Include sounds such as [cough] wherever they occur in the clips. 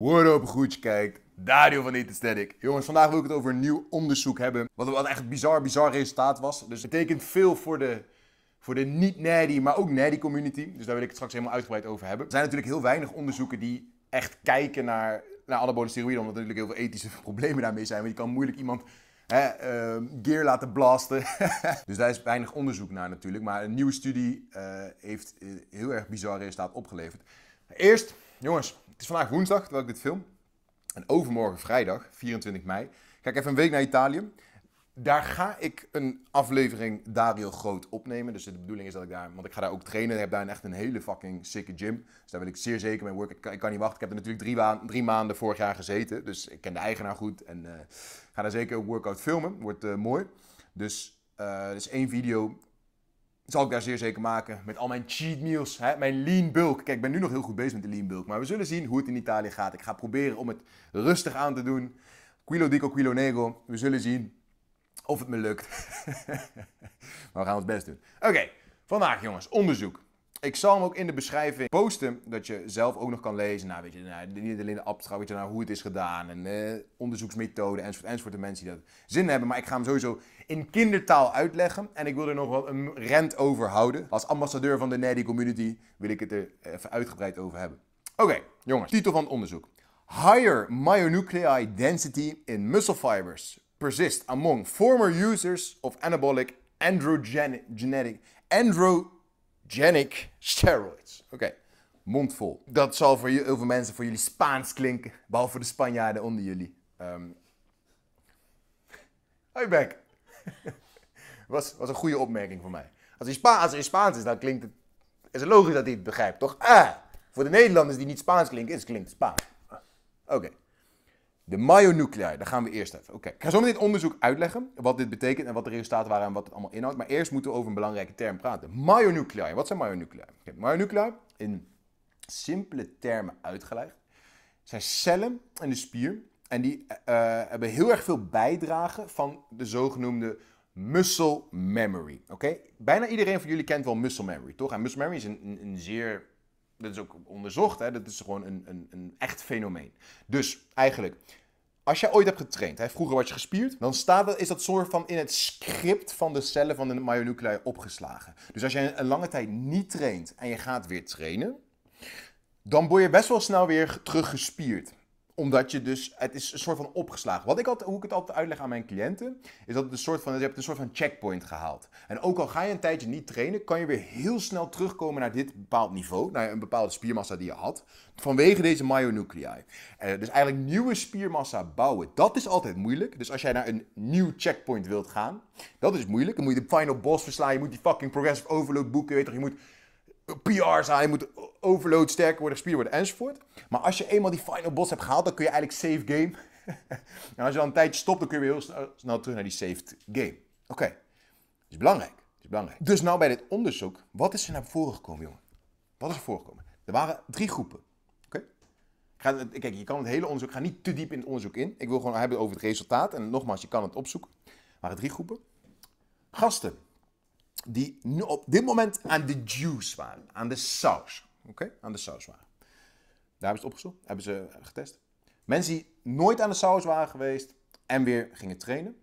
Word op goed kijkt. Dario van Eat Jongens, vandaag wil ik het over een nieuw onderzoek hebben. Wat, wat echt een bizar, bizar resultaat was. Dus het betekent veel voor de, voor de niet-nerdy, maar ook nerdy community. Dus daar wil ik het straks helemaal uitgebreid over hebben. Er zijn natuurlijk heel weinig onderzoeken die echt kijken naar, naar anabole steroïden. Omdat er natuurlijk heel veel ethische [laughs] problemen daarmee zijn. Want je kan moeilijk iemand hè, ehm, gear laten blasten. [laughs] dus daar is weinig onderzoek naar natuurlijk. Maar een nieuwe studie uh, heeft eh, heel erg bizar resultaat opgeleverd. Eerst Jongens, het is vandaag woensdag dat ik dit film. En overmorgen vrijdag, 24 mei, ga ik even een week naar Italië. Daar ga ik een aflevering Dario Groot opnemen. Dus de bedoeling is dat ik daar, want ik ga daar ook trainen. Ik heb daar echt een hele fucking sicke gym. Dus daar wil ik zeer zeker mee work. Ik kan, niet wachten. Ik heb er natuurlijk drie, maanden vorig jaar gezeten. Dus ik ken de eigenaar goed. En eh, ga daar zeker ook workout filmen. Wordt eh, mooi. Dus uh, is één video zal ik daar zeer zeker maken met al mijn cheat meals, hè, mijn lean bulk. Kijk, ik ben nu nog heel goed bezig met de lean bulk, maar we zullen zien hoe het in Italië gaat. Ik ga proberen om het rustig aan te doen. Quilo dico, quilo nego. We zullen zien of het me lukt. [laughs] maar we gaan ons best doen. Oké, vandaag jongens, onderzoek. Ik zal hem ook in de beschrijving posten, dat je zelf ook nog kan lezen. Nou, weet je, niet nou, alleen de abstract, weet je, nou, hoe het is gedaan en eh, onderzoeksmethoden enzovoort, enzovoort. De mensen die dat zin hebben, maar ik ga hem sowieso in kindertaal uitleggen. En ik wil er nog wel een rent over houden. Als ambassadeur van de nerdy community wil ik het er even uitgebreid over hebben. Oké, jongens, titel van het onderzoek. Higher myonuclei density in muscle fibers persist among former users of anabolic Genetic. andro Genic steroids. Oké, mondvol. Dat zal voor heel veel mensen, voor jullie Spaans klinken. Behalve de Spanjaarden onder jullie. Um... Hi back. was, was een goede opmerking voor mij. Als hij, Spa als Spaans is, dan klinkt het... Is het logisch dat hij het begrijpt, toch? Ah! Voor de Nederlanders die niet Spaans klinken, is, klinkt het Spaans. Oké. De myonuclei, daar gaan we eerst even. Oké, Ik ga zo dit onderzoek uitleggen wat dit betekent en wat de resultaten waren en wat het allemaal inhoudt. Maar eerst moeten we over een belangrijke term praten. Myonuclei. Wat zijn myonuclei? Okay, in simpele termen uitgelegd, zijn cellen in de spier. En die eh, eh, hebben heel erg veel bijdrage van de zogenoemde muscle memory. Oké, Bijna iedereen van jullie kent wel muscle memory, toch? En muscle memory is een, een zeer dat is ook onderzocht, hè? dat is gewoon een, een, een echt fenomeen. Dus eigenlijk, als jij ooit hebt getraind, hè, vroeger was je gespierd, dan staat is dat soort van in het script van de cellen van de myonuclei opgeslagen. Dus als jij een lange tijd niet traint en je gaat weer trainen, dan word je best wel snel weer teruggespierd omdat je dus, het is een soort van opgeslagen. Wat ik altijd, hoe ik het altijd uitleg aan mijn cliënten, is dat het een soort van, je hebt een soort van checkpoint gehaald. En ook al ga je een tijdje niet trainen, kan je weer heel snel terugkomen naar dit bepaald niveau, naar een bepaalde spiermassa die je had, vanwege deze myonuclei. Eh, dus eigenlijk nieuwe spiermassa bouwen, dat is altijd moeilijk. Dus als jij naar een nieuw checkpoint wilt gaan, dat is moeilijk. Dan moet je de final boss verslaan, je moet die fucking progressive overload boeken, je weet je moet PR's aan, je moet overload, sterker worden, gespierd worden enzovoort. Maar als je eenmaal die final boss hebt gehaald, dan kun je eigenlijk save game. [laughs] en als je dan een tijdje stopt, dan kun je weer heel snel, terug naar die saved game. Oké, dat is belangrijk. is belangrijk. Dus nou bij dit onderzoek, wat is er naar voren gekomen, jongen? Wat is er voorgekomen? Er waren drie groepen. Oké? Kijk, je kan het hele onderzoek, ga niet te diep in het onderzoek in. Ik wil gewoon hebben over het resultaat. En nogmaals, je kan het opzoeken. Er waren drie groepen. Gasten die op dit moment aan de juice waren, aan de saus oké, aan de saus waren. Daar hebben ze het opgezocht, hebben ze getest. Mensen die nooit aan de saus waren geweest en weer gingen trainen.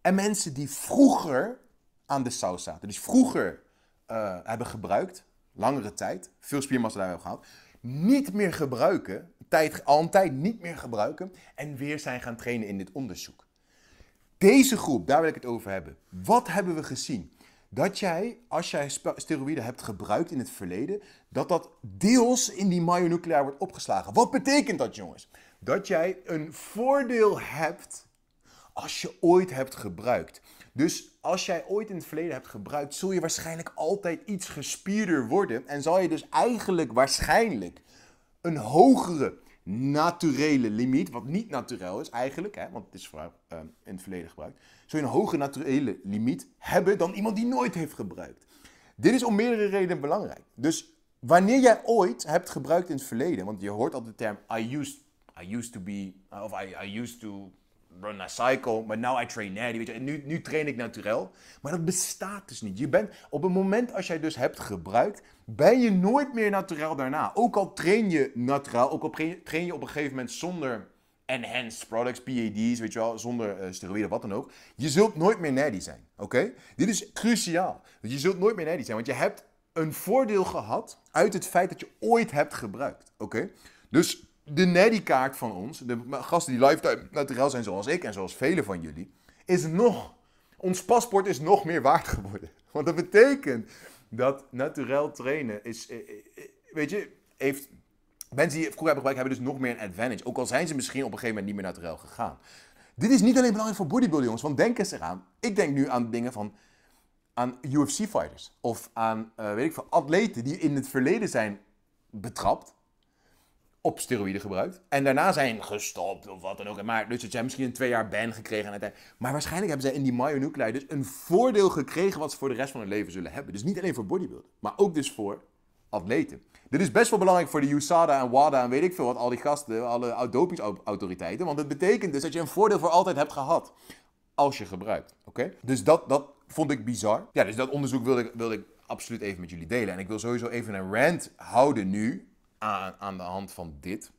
En mensen die vroeger aan de saus zaten. Dus vroeger eh, hebben gebruikt, langere tijd, veel spiermassa daar hebben gehad, Niet meer gebruiken, tijd, al een tijd niet meer gebruiken en weer zijn gaan trainen in dit onderzoek. Deze groep, daar wil ik het over hebben. Wat hebben we gezien? dat jij, als jij steroïden hebt gebruikt in het verleden, dat dat deels in die myonucleair wordt opgeslagen. Wat betekent dat, jongens? Dat jij een voordeel hebt als je ooit hebt gebruikt. Dus als jij ooit in het verleden hebt gebruikt, zul je waarschijnlijk altijd iets gespierder worden en zal je dus eigenlijk waarschijnlijk een hogere naturele limiet, wat niet natuurlijk is eigenlijk, hè, want het is vooral ehm, in het verleden gebruikt, zou je een hoger naturele limiet hebben dan iemand die nooit heeft gebruikt. Dit is om meerdere redenen belangrijk. Dus wanneer jij ooit hebt gebruikt in het verleden, want je hoort altijd de term I used, I used to be, of I, I used to run a cycle, maar now I train natty, weet je. En nu, nu train ik naturel. Maar dat bestaat dus niet. Je bent, op het moment als jij dus hebt gebruikt, ben je nooit meer naturel daarna. Ook al train je naturel, ook al train je op een gegeven moment zonder enhanced products, PAD's, weet je wel, zonder uh, steroïden, wat dan ook. Je zult nooit meer natty zijn, oké? Dit is cruciaal. Je zult nooit meer natty zijn, want je hebt een voordeel gehad uit het feit dat je ooit hebt gebruikt, oké? Dus de Neddy-kaart van ons, de gasten die lifetime naturel zijn zoals ik en zoals velen van jullie, is nog, ons paspoort is nog meer waard geworden. [laughs] Want dat betekent dat naturel trainen is, eh, eh, weet je, heeft, mensen die vroeger hebben gebruikt hebben dus nog meer een advantage. Ook al zijn ze misschien op een gegeven moment niet meer naturel gegaan. Dit is niet alleen belangrijk voor bodybuilding, jongens, want denk eens eraan. Ik denk nu aan dingen van, aan UFC-fighters of aan, eh, weet ik veel, atleten die in het verleden zijn betrapt op steroïden gebruikt. En daarna zijn gestopt of wat dan ook. Maar dus ze hebben misschien een twee jaar ban gekregen. Aan het maar waarschijnlijk hebben zij in die myonuclei dus een voordeel gekregen... wat ze voor de rest van hun leven zullen hebben. Dus niet alleen voor bodybuilding, maar ook dus voor atleten. Dit is best wel belangrijk voor de USADA en WADA en weet ik veel wat... al die gasten, alle dopingsautoriteiten. Want het betekent dus dat je een voordeel voor altijd hebt gehad. Als je gebruikt, oké? Dus dat, dat vond ik bizar. Ja, dus dat onderzoek wilde ik, wilde ik absoluut even met jullie delen. En ik wil sowieso even een rant houden nu aan, aan de hand van dit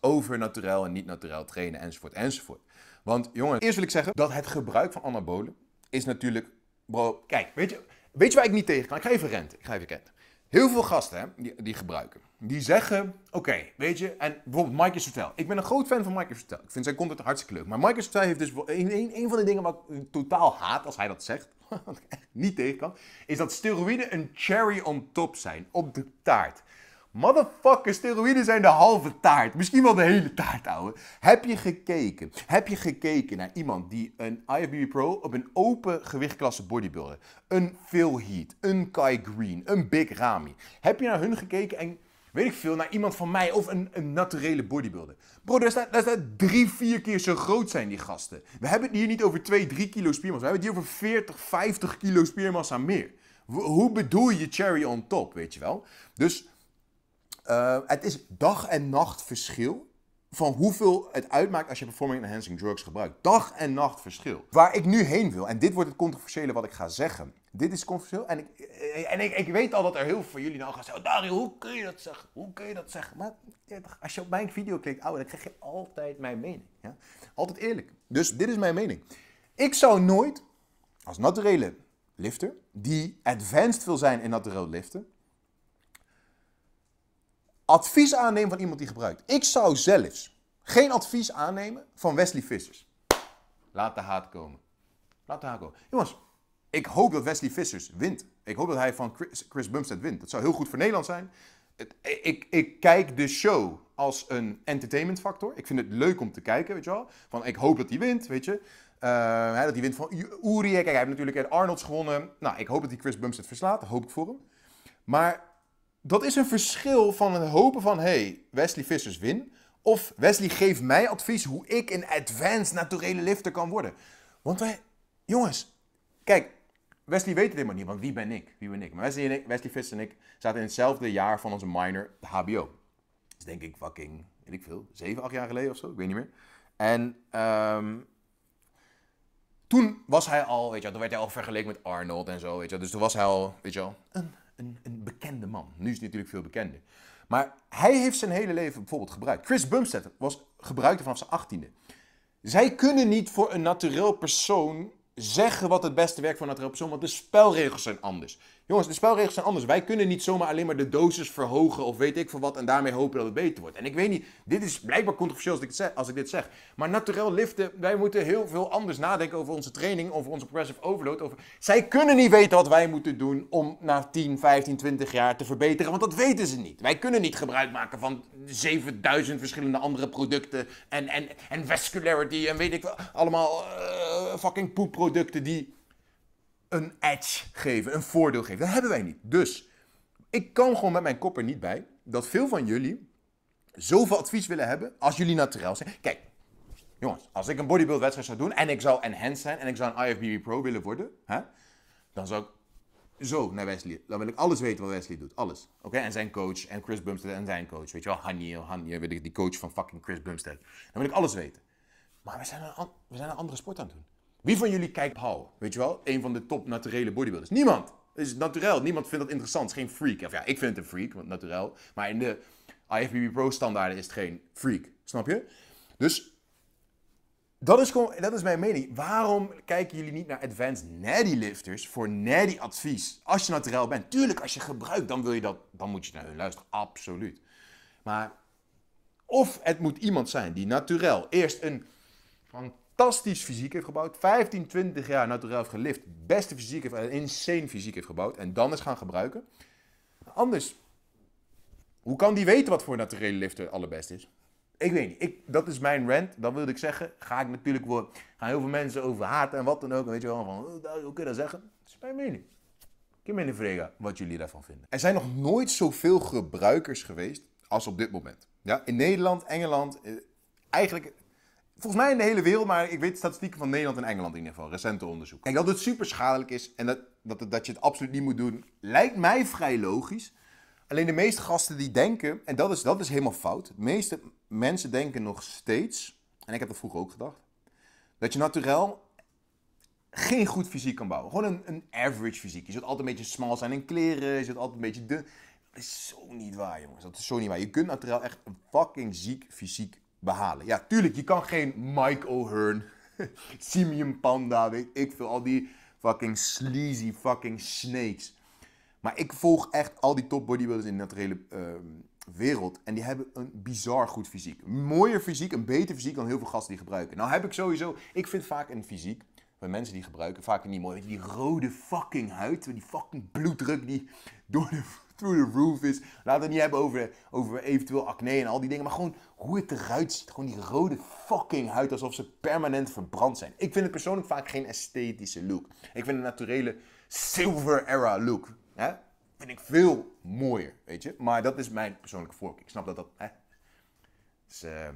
over natuurlijk en niet natuurlijk trainen enzovoort enzovoort. Want jongens, eerst wil ik zeggen dat het gebruik van anabolen is natuurlijk... Bro, kijk, weet je, weet je waar ik niet tegen kan? Ik ga even renten, ik ga even kent. Heel veel gasten hè, die, die gebruiken, die zeggen, oké, weet je, en bijvoorbeeld Mike Sotel. Ik ben een groot fan van Mike Sotel. Ik vind zijn content hartstikke leuk. Maar Mike Sotel heeft dus een, een van de dingen wat ik totaal haat als hij dat zegt, [laughs] wat ik echt niet tegen kan, is dat steroïden een cherry on top zijn op de taart. Motherfucker, steroïden zijn de halve taart. Misschien wel de hele taart, ouwe. Heb je gekeken? Heb je gekeken naar iemand die een IFBB Pro op een open gewichtklasse bodybuilder? Een Phil Heat, een Kai Green, een Big Rami. Heb je naar hun gekeken en weet ik veel, naar iemand van mij of een, een naturele bodybuilder? Bro, daar staat, daar drie, vier keer zo groot zijn die gasten. We hebben het hier niet over 2, 3 kilo spiermassa. We hebben het hier over 40, 50 kilo spiermassa meer. Hoe bedoel je cherry on top, weet je wel? Dus eh, het is dag en nacht verschil van hoeveel het uitmaakt als je performing enhancing drugs gebruikt. Dag en nacht verschil. Waar ik nu heen wil, en dit wordt het controversiële wat ik ga zeggen. Dit is controversieel en ik, eh, en ik, ik weet al dat er heel veel van jullie nou gaan zeggen... Dario, hoe kun je dat zeggen? Hoe kun je dat zeggen? Maar als je op mijn video klikt, dan krijg je altijd mijn mening. Ja? Altijd eerlijk. Dus dit is mijn mening. Ik zou nooit, als naturele lifter, die advanced wil zijn in natureel liften advies aannemen van iemand die gebruikt. Ik zou zelfs geen advies aannemen van Wesley Vissers. Laat de haat komen. Laat de haat komen. Jongens, ik hoop dat Wesley Vissers wint. Ik hoop dat hij van Chris, Bumstead wint. Dat zou heel goed voor Nederland zijn. ik, ik, kijk de show als een entertainment factor. Ik vind het leuk om te kijken, weet je wel. Van, ik hoop dat hij wint, weet je. Eh, dat hij wint van Uri, Kijk, hij heeft natuurlijk Arnolds gewonnen. Nou, ik hoop dat hij Chris Bumstead verslaat. hoop ik voor hem. Maar dat is een verschil van het hopen van... hey, Wesley Vissers win... of Wesley geeft mij advies hoe ik een advanced naturele lifter kan worden. Want wij... Jongens, kijk, Wesley weet het helemaal niet, want wie ben ik? Wie ben ik? Maar Wesley, en ik, Wesley Vissers en ik zaten in hetzelfde jaar van onze minor, de HBO. Dat is denk ik fucking, weet ik veel, zeven, acht jaar geleden of zo, ik weet niet meer. En ehm, toen was hij al, weet je toen werd hij al vergeleken met Arnold en zo, weet je Dus toen was hij al, weet je wel, een een, bekende man. Nu is natuurlijk veel bekender. Maar hij heeft zijn hele leven bijvoorbeeld gebruikt. Chris Bumstead was gebruikte vanaf zijn achttiende. Zij kunnen niet voor een natureel persoon zeggen wat het beste werkt voor een naturel persoon, want de spelregels zijn anders. Jongens, de spelregels zijn anders. Wij kunnen niet zomaar alleen maar de dosis verhogen of weet ik veel wat en daarmee hopen dat het beter wordt. En ik weet niet, dit is blijkbaar controversieel als ik, als ik dit zeg. Maar naturel liften, wij moeten heel veel anders nadenken over onze training, over onze progressive overload. Over... Zij kunnen niet weten wat wij moeten doen om na 10, 15, 20 jaar te verbeteren, want dat weten ze niet. Wij kunnen niet gebruik maken van 7000 verschillende andere producten en, en, en vascularity en weet ik wel, allemaal eh, fucking poepproducten die een edge geven, een voordeel geven. Dat hebben wij niet. Dus ik kan gewoon met mijn kop er niet bij dat veel van jullie zoveel advies willen hebben als jullie naturel zijn. Kijk, jongens, als ik een bodybuild wedstrijd zou doen en ik zou enhanced zijn en ik zou een IFBB pro willen worden, hè, dan zou ik zo naar Wesley. Dan wil ik alles weten wat Wesley doet. Alles. Oké? En zijn coach en Chris Bumstead en zijn coach. Weet je wel, Hanny, oh, Hanny, die coach van fucking Chris Bumstead. Dan wil ik alles weten. Maar we zijn een, we zijn een andere sport aan het doen. Wie van jullie kijkt Paul? Weet je wel? Een van de top naturele bodybuilders. Niemand. Het is naturel. Niemand vindt dat interessant. Het geen freak. Of ja, ik vind het een freak, want natuurlijk. Maar in de IFBB Pro standaarden is het geen freak. Snap je? Dus dat is, dat is mijn mening. Waarom kijken jullie niet naar advanced nerdy lifters voor nerdy advies? Als je naturel bent. Tuurlijk, als je gebruikt, dan, wil je dat, dan moet je naar hun luisteren. Absoluut. Maar of het moet iemand zijn die naturel eerst een fantastisch fysiek heeft gebouwd. 15, 20 jaar natuurlijk gelift. Beste fysiek heeft, eh, insane fysiek heeft gebouwd. En dan is gaan gebruiken. Anders, hoe kan die weten wat voor naturele lifter het allerbeste is? Ik weet niet. Ik, dat is mijn rant. Dan wilde ik zeggen. Ga ik natuurlijk wel. Gaan heel veel mensen over haten en wat dan ook. weet je wel. Van, oh, hoe kun je dat zeggen? Dat is mijn mening. me in de vrega wat jullie daarvan vinden. Er zijn nog nooit zoveel gebruikers geweest als op dit moment. Ja, in Nederland, Engeland, eh, eigenlijk Volgens mij in de hele wereld, maar ik weet statistieken van Nederland en Engeland in ieder geval. Recente onderzoek. Kijk, dat het super schadelijk is en dat, dat, dat je het absoluut niet moet doen, lijkt mij vrij logisch. Alleen de meeste gasten die denken, en dat is, dat is helemaal fout. De meeste mensen denken nog steeds, en ik heb dat vroeger ook gedacht, dat je naturel geen goed fysiek kan bouwen. Gewoon een, een average fysiek. Je zult altijd een beetje smal zijn in kleren, je zult altijd een beetje dun. Dat is zo niet waar, jongens. Dat is zo niet waar. Je kunt natuurlijk echt een fucking ziek fysiek behalen. Ja, tuurlijk, je kan geen Mike O'Hearn, [laughs] Simeon Panda, weet ik veel, al die fucking sleazy fucking snakes. Maar ik volg echt al die top bodybuilders in de naturele ehm, wereld. En die hebben een bizar goed fysiek. mooier fysiek, een beter fysiek dan heel veel gasten die gebruiken. Nou heb ik sowieso, ik vind vaak een fysiek, bij mensen die gebruiken, vaak niet mooi. Weet je, die rode fucking huid, die fucking bloeddruk die door de through the roof is. Laten we het niet hebben over, over eventueel acne en al die dingen. Maar gewoon hoe het eruit ziet. Gewoon die rode fucking huid. Alsof ze permanent verbrand zijn. Ik vind het persoonlijk vaak geen esthetische look. Ik vind een naturele silver era look. Hè? Vind ik veel mooier, weet je. Maar dat is mijn persoonlijke voorkeur. Ik snap dat dat... Hè? Dus, ehm,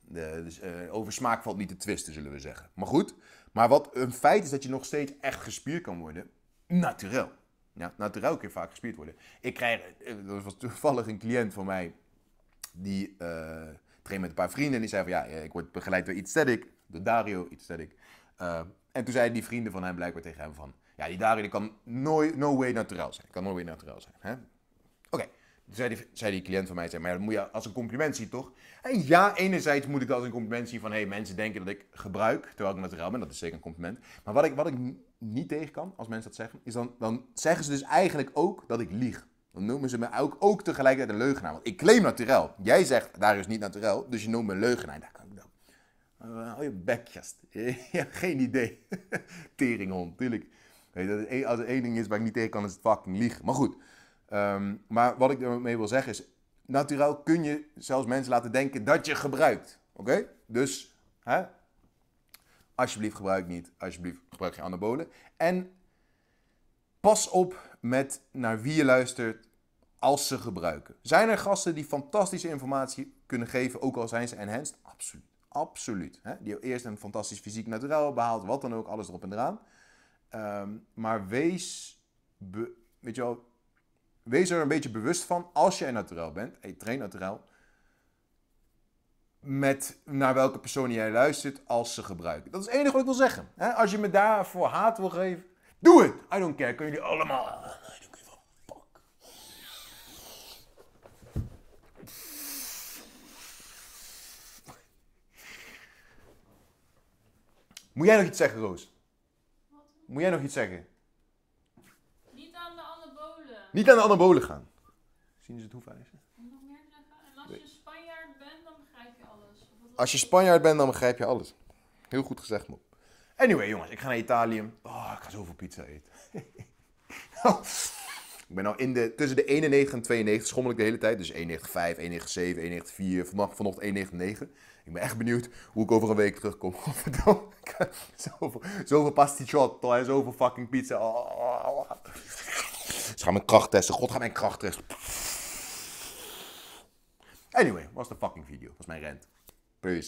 de, dus, eh, over smaak valt niet te twisten, zullen we zeggen. Maar goed. Maar wat een feit is dat je nog steeds echt gespierd kan worden. natuurlijk. Ja, nou, nou, het keer vaak gespierd worden. Ik krijg, dat eh, was toevallig een cliënt van mij, die uh, met een paar vrienden. En die zei van, ja, eh, ik word begeleid door iets Static, door Dario iets Uh, en toen zeiden die vrienden van hem blijkbaar tegen hem van, ja, die Dario die kan nooit no way naturel zijn. Kan no way naturel zijn. Hè? zei die, zei cliënt van mij, zei, maar dat moet je als een compliment zien, toch? En ja, enerzijds moet ik dat als een compliment zien van, hey, mensen denken dat ik gebruik, terwijl ik natuurlijk ben, dat is zeker een compliment. Maar wat ik, wat ik niet tegen kan, als mensen dat zeggen, is dan, dan zeggen ze dus eigenlijk ook dat ik lieg. Dan noemen ze me ook, ook tegelijkertijd een leugenaar. Want ik claim naturel. Jij zegt, daar is niet naturel, dus je noemt me een leugenaar. Daar kan ik dan. Hou oh, je bek, [laughs] geen idee. [laughs] Teringhond, tuurlijk. E-, als er één ding is waar ik niet tegen kan, is het fucking liegen. Maar goed, Ehm, maar wat ik ermee wil zeggen is, natuurlijk kun je zelfs mensen laten denken dat je gebruikt. Oké? Dus, hè? alsjeblieft gebruik niet. Alsjeblieft gebruik geen anabolen. En pas op met naar wie je luistert als ze gebruiken. Zijn er gasten die fantastische informatie kunnen geven, ook al zijn ze enhanced? Absoluut. Absoluut. Hè? Die eerst een fantastisch fysiek naturaal behaald, wat dan ook, alles erop en eraan. Ehm, maar wees, weet je wel, wees er een beetje bewust van als jij naturel bent Hey, train natuurlijk naturel. Met naar welke persoon jij luistert als ze gebruiken. Dat is het enige wat ik wil zeggen. Als je me daarvoor haat wil geven, doe het. I don't care. Kunnen jullie allemaal. Moet jij nog iets zeggen, Roos? Moet jij nog iets zeggen? Niet aan de anabolen gaan. Zien ze het En Als je Spanjaard bent, dan begrijp je alles. Als je Spanjaard bent, dan begrijp je alles. Heel goed gezegd, Mop. Anyway, jongens, ik ga naar Italië. Oh, ik ga zoveel pizza eten. [laughs] ik ben al nou in de, tussen de 91 en 92 schommel ik de hele tijd. Dus 195, 197, 194, vanochtend 199. Ik ben echt benieuwd hoe ik over een week terugkom. [laughs] zoveel, zoveel pasticciotto en zoveel fucking pizza. Oh. oh, oh. Ze gaan mijn kracht testen. God gaat mijn kracht testen. Anyway, was de fucking video. Was mijn rent. Peace.